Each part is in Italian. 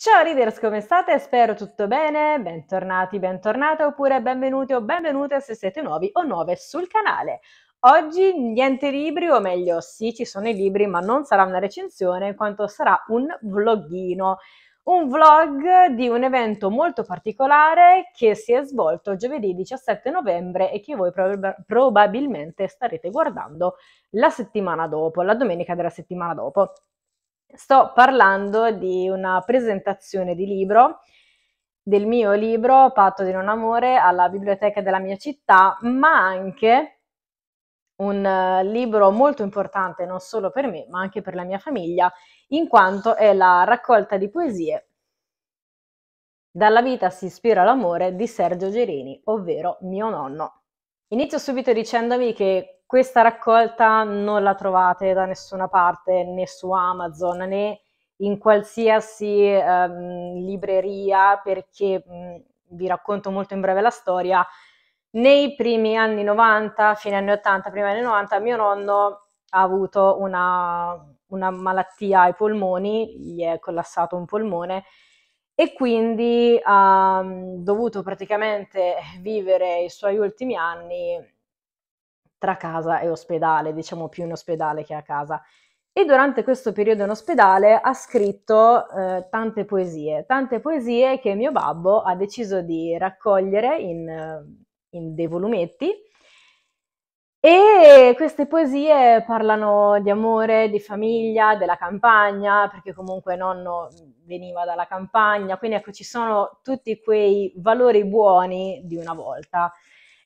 Ciao Readers, come state? Spero tutto bene, bentornati, bentornate oppure benvenuti o benvenute se siete nuovi o nuove sul canale. Oggi niente libri, o meglio sì ci sono i libri ma non sarà una recensione in quanto sarà un vloghino. Un vlog di un evento molto particolare che si è svolto giovedì 17 novembre e che voi prob- probabilmente starete guardando la settimana dopo, la domenica della settimana dopo. Sto parlando di una presentazione di libro, del mio libro Patto di non amore alla biblioteca della mia città, ma anche un eh, libro molto importante non solo per me, ma anche per la mia famiglia, in quanto è la raccolta di poesie Dalla vita si ispira l'amore di Sergio Gerini, ovvero mio nonno. Inizio subito dicendovi che questa raccolta non la trovate da nessuna parte, né su Amazon né in qualsiasi ehm, libreria, perché mh, vi racconto molto in breve la storia. Nei primi anni 90, fine anni 80, primi anni 90, mio nonno ha avuto una, una malattia ai polmoni, gli è collassato un polmone e quindi ha dovuto praticamente vivere i suoi ultimi anni tra casa e ospedale, diciamo più in ospedale che a casa. E durante questo periodo in ospedale ha scritto eh, tante poesie, tante poesie che mio babbo ha deciso di raccogliere in, in dei volumetti. E queste poesie parlano di amore, di famiglia, della campagna, perché comunque nonno veniva dalla campagna, quindi ecco ci sono tutti quei valori buoni di una volta.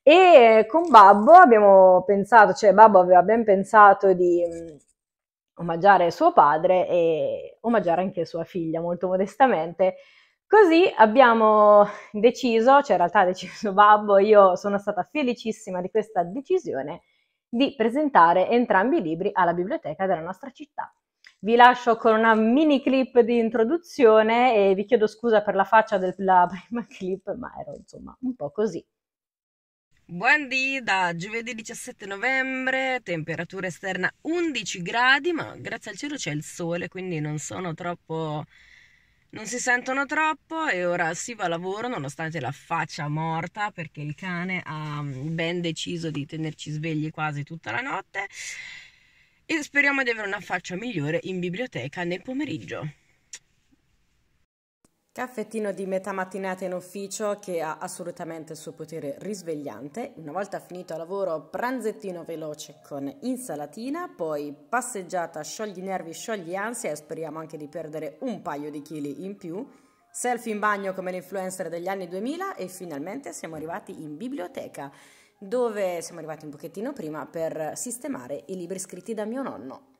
E eh, con Babbo abbiamo pensato, cioè Babbo aveva ben pensato di mm, omaggiare suo padre e omaggiare anche sua figlia, molto modestamente. Così abbiamo deciso, cioè in realtà ha deciso Babbo, io sono stata felicissima di questa decisione, di presentare entrambi i libri alla biblioteca della nostra città. Vi lascio con una mini clip di introduzione e vi chiedo scusa per la faccia della prima clip, ma ero insomma un po' così. Buondì da giovedì 17 novembre, temperatura esterna 11 gradi, ma grazie al cielo c'è il sole, quindi non sono troppo... non si sentono troppo e ora si va a lavoro nonostante la faccia morta perché il cane ha mm, ben deciso di tenerci svegli quasi tutta la notte e speriamo di avere una faccia migliore in biblioteca nel pomeriggio. Caffettino di metà mattinata in ufficio che ha assolutamente il suo potere risvegliante. Una volta finito il lavoro, pranzettino veloce con insalatina, poi passeggiata, sciogli i nervi, sciogli ansia e speriamo anche di perdere un paio di chili in più. Selfie in bagno come l'influencer degli anni 2000 e finalmente siamo arrivati in biblioteca, dove siamo arrivati un pochettino prima per sistemare i libri scritti da mio nonno.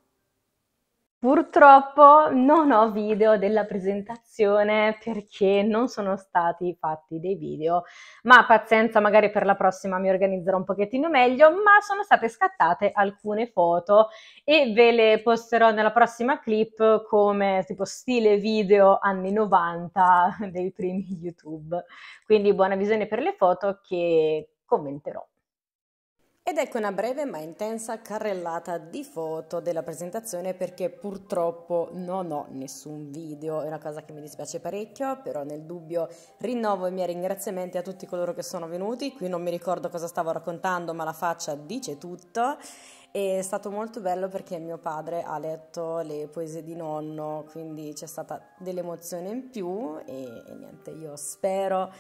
Purtroppo non ho video della presentazione perché non sono stati fatti dei video, ma pazienza, magari per la prossima mi organizzerò un pochettino meglio, ma sono state scattate alcune foto e ve le posterò nella prossima clip come tipo stile video anni 90 dei primi YouTube. Quindi buona visione per le foto che commenterò. Ed ecco una breve ma intensa carrellata di foto della presentazione perché purtroppo non ho nessun video, è una cosa che mi dispiace parecchio, però nel dubbio rinnovo i miei ringraziamenti a tutti coloro che sono venuti, qui non mi ricordo cosa stavo raccontando ma la faccia dice tutto. È stato molto bello perché mio padre ha letto le poesie di nonno, quindi c'è stata dell'emozione in più e, e niente, io spero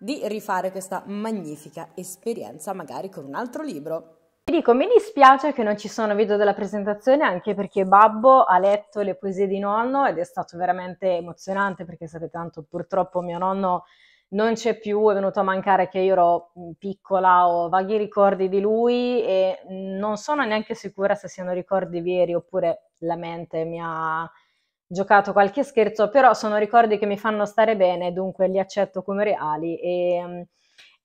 di rifare questa magnifica esperienza magari con un altro libro. Ti dico, mi dispiace che non ci sono video della presentazione anche perché Babbo ha letto le poesie di nonno ed è stato veramente emozionante perché sapete tanto purtroppo mio nonno non c'è più, è venuto a mancare che io ero mm, piccola, ho vaghi ricordi di lui e non sono neanche sicura se siano ricordi veri oppure la mente mi ha giocato qualche scherzo, però sono ricordi che mi fanno stare bene, dunque li accetto come reali. E, ehm,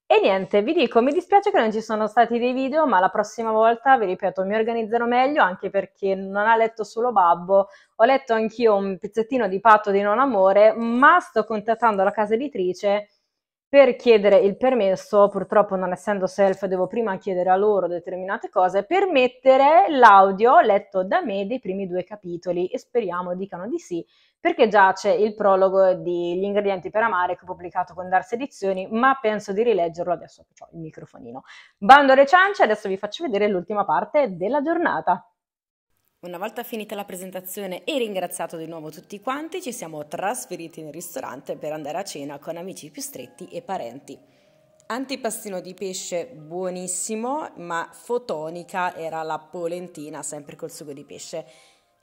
e niente, vi dico, mi dispiace che non ci sono stati dei video, ma la prossima volta, vi ripeto, mi organizzerò meglio anche perché non ha letto solo Babbo, ho letto anch'io un pezzettino di Patto di Non Amore, ma sto contattando la casa editrice per chiedere il permesso, purtroppo non essendo self devo prima chiedere a loro determinate cose, per mettere l'audio letto da me dei primi due capitoli e speriamo dicano di sì, perché già c'è il prologo di Gli ingredienti per amare che ho pubblicato con Darse Edizioni, ma penso di rileggerlo adesso che ho il microfonino. Bando alle ciance, adesso vi faccio vedere l'ultima parte della giornata. Una volta finita la presentazione e ringraziato di nuovo tutti quanti, ci siamo trasferiti nel ristorante per andare a cena con amici più stretti e parenti. Antipastino di pesce buonissimo, ma fotonica era la polentina, sempre col sugo di pesce.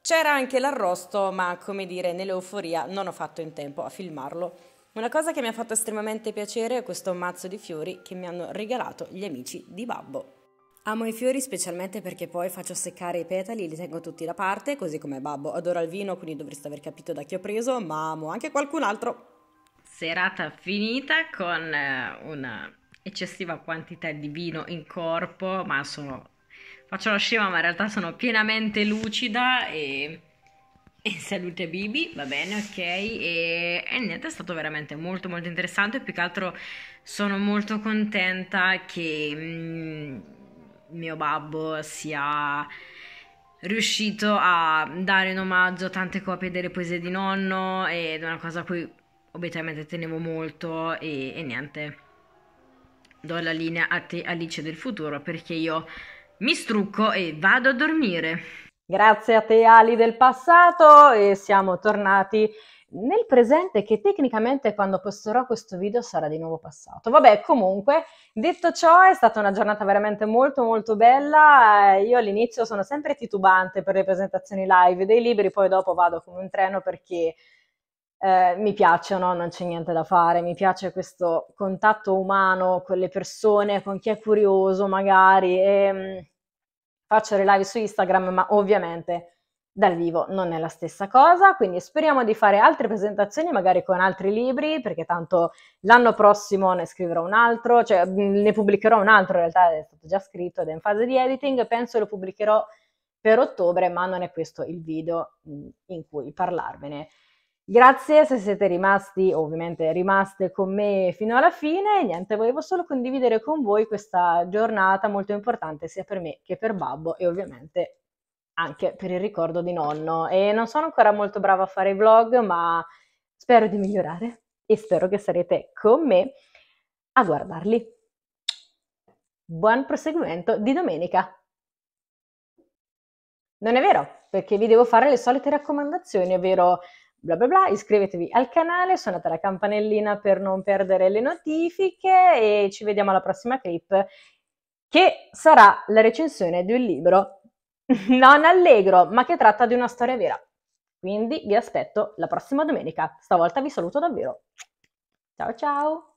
C'era anche l'arrosto, ma come dire, nell'euforia non ho fatto in tempo a filmarlo. Una cosa che mi ha fatto estremamente piacere è questo mazzo di fiori che mi hanno regalato gli amici di Babbo. Amo i fiori specialmente perché poi faccio seccare i petali, e li tengo tutti da parte, così come babbo. adora il vino, quindi dovreste aver capito da chi ho preso, ma amo anche qualcun altro. Serata finita con eh, una eccessiva quantità di vino in corpo, ma sono... faccio la scema, ma in realtà sono pienamente lucida e... E salute Bibi, va bene, ok. E, e, niente, è stato veramente molto molto interessante. Più che altro sono molto contenta che mh, mm, mio babbo sia riuscito a dare in omaggio tante copie delle poesie di nonno ed è una cosa a cui obiettivamente tenevo molto e, e niente do la linea a te Alice del futuro perché io mi strucco e vado a dormire grazie a te Ali del passato e siamo tornati nel presente che tecnicamente quando posterò questo video sarà di nuovo passato. Vabbè, comunque, detto ciò, è stata una giornata veramente molto molto bella. Eh, io all'inizio sono sempre titubante per le presentazioni live dei libri, poi dopo vado come un treno perché eh, mi no? non c'è niente da fare, mi piace questo contatto umano con le persone, con chi è curioso magari. E, ehm, mh, faccio le live su Instagram, ma ovviamente dal vivo non è la stessa cosa, quindi speriamo di fare altre presentazioni, magari con altri libri, perché tanto l'anno prossimo ne scriverò un altro, cioè mm, ne pubblicherò un altro, in realtà è stato già scritto ed è in fase di editing, penso lo pubblicherò per ottobre, ma non è questo il video mm, in cui parlarvene. Grazie se siete rimasti, ovviamente rimaste con me fino alla fine. Niente, volevo solo condividere con voi questa giornata molto importante sia per me che per Babbo e ovviamente anche per il ricordo di nonno e non sono ancora molto brava a fare i vlog, ma spero di migliorare e spero che sarete con me a guardarli. Buon proseguimento di domenica! Non è vero, perché vi devo fare le solite raccomandazioni, ovvero bla bla bla, iscrivetevi al canale, suonate la campanellina per non perdere le notifiche e ci vediamo alla prossima clip che sarà la recensione di un libro non allegro, ma che tratta di una storia vera. Quindi vi aspetto la prossima domenica. Stavolta vi saluto davvero. Ciao ciao!